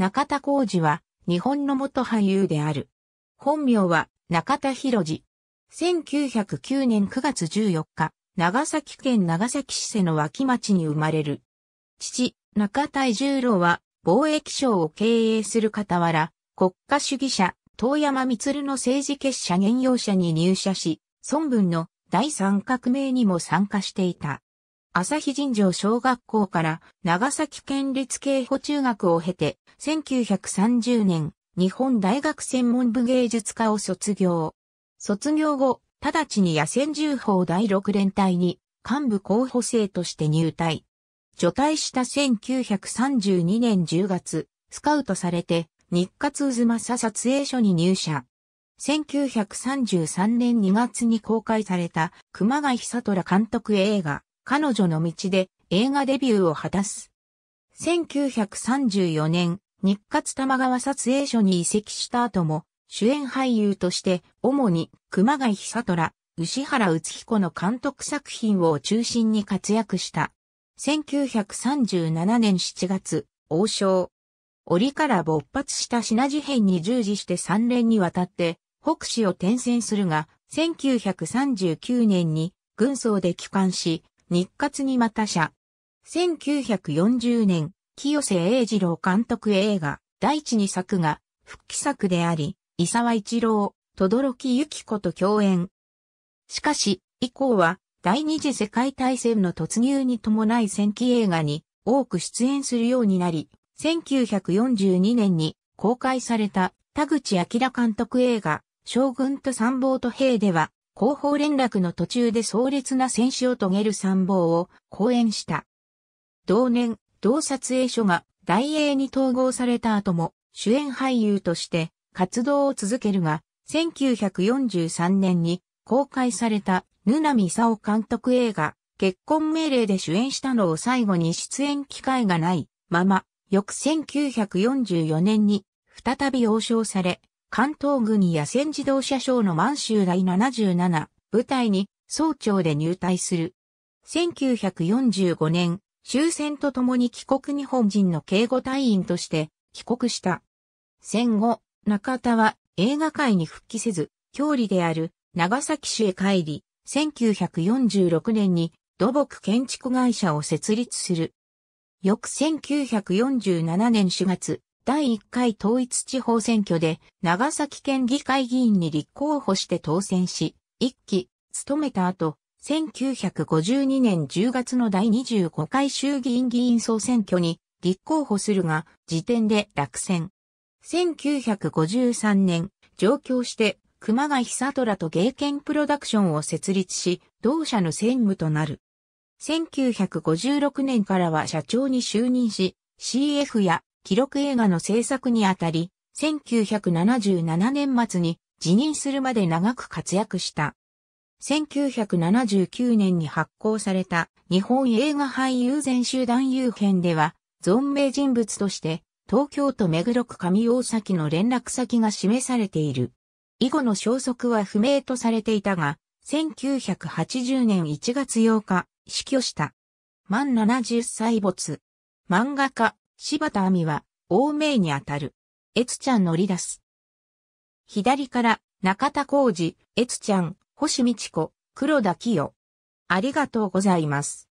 中田浩二は、日本の元俳優である。本名は、中田博二。1909年9月14日、長崎県長崎市瀬の脇町に生まれる。父、中田伊十郎は、貿易商を経営する傍ら、国家主義者、遠山光の政治結社現用者に入社し、孫文の第三革命にも参加していた。朝日尋常小学校から長崎県立警保中学を経て、1930年、日本大学専門部芸術科を卒業。卒業後、直ちに野戦重砲第6連隊に幹部候補生として入隊。除隊した1932年10月、スカウトされて、日活渦政撮影所に入社。1933年2月に公開された熊谷久虎監督映画、彼女の道で映画デビューを果たす。1934年、日活玉川撮影所に移籍した後も、主演俳優として主に熊谷久虎、牛原宇彦の監督作品を中心に活躍した。1937年7月、王将。折から勃発した品事変に従事して3連にわたって北市を転戦するが、1939年に軍曹で帰還し、日活にまた社。1940年、清瀬英二郎監督映画、第一二作が、復帰作であり、伊沢一郎、轟ゆき子と共演。しかし、以降は、第二次世界大戦の突入に伴い戦記映画に多く出演するようになり、1942年に公開された田口明監督映画、将軍と参謀と兵では、後方連絡の途中で壮烈な戦死を遂げる参謀を講演した。同年、同撮影所が大英に統合された後も主演俳優として活動を続けるが、1943年に公開されたヌナミサオ監督映画結婚命令で主演したのを最後に出演機会がないまま、翌1944年に再び王将され、関東軍野戦自動車省の満州第77部隊に総長で入隊する。1945年、終戦とともに帰国日本人の警護隊員として帰国した。戦後、中田は映画界に復帰せず、郷里である長崎市へ帰り、1946年に土木建築会社を設立する。翌1947年4月、第1回統一地方選挙で長崎県議会議員に立候補して当選し、一期、務めた後、1952年10月の第25回衆議院議員総選挙に立候補するが、時点で落選。1953年、上京して、熊谷久虎と芸研プロダクションを設立し、同社の専務となる。1956年からは社長に就任し、CF や記録映画の制作にあたり、1977年末に辞任するまで長く活躍した。1979年に発行された日本映画俳優全集団優編では、存命人物として東京都目黒区上大崎の連絡先が示されている。以後の消息は不明とされていたが、1980年1月8日、死去した。満70歳没。漫画家、柴田亜美は、王名にあたる。越ちゃん乗り出す。左から、中田浩二、越ちゃん、星道子、黒田清。ありがとうございます。